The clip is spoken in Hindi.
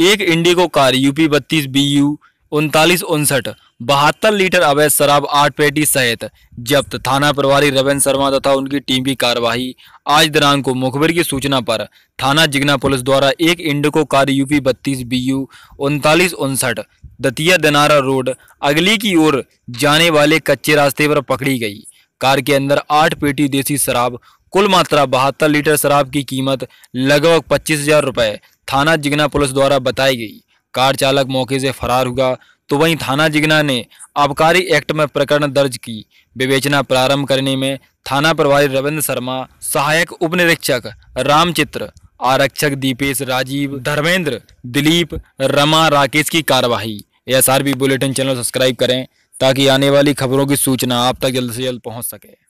एक इंडिगो कार यूपी बत्तीस बी यू उनतालीस उनसठ बहत्तर लीटर अवैध शराब आठ पेटी सहित जब्त थाना प्रभारी रविंद्र शर्मा तथा उनकी टीम की कार्यवाही आज दिनांक को मुखबिर की सूचना पर थाना जिगना पुलिस द्वारा एक इंडिको कार यूपी बत्तीस बी यू उनतालीस उनसठ दतिया दिनारा रोड अगली की ओर जाने वाले कच्चे रास्ते पर पकड़ी गई कार के अंदर आठ पेटी देसी शराब कुल मात्रा बहत्तर लीटर शराब की कीमत लगभग पच्चीस हजार रुपये थाना जिगना पुलिस द्वारा बताई गई कार चालक मौके से फरार हुआ तो वहीं थाना जिगना ने आबकारी एक्ट में प्रकरण दर्ज की विवेचना प्रारंभ करने में थाना प्रभारी रविंद्र शर्मा सहायक उप निरीक्षक रामचित्र आरक्षक दीपेश राजीव धर्मेंद्र दिलीप रमा राकेश की कार्यवाही एस बुलेटिन चैनल सब्सक्राइब करें ताकि आने वाली खबरों की सूचना आप तक जल्द से जल्द पहुंच सके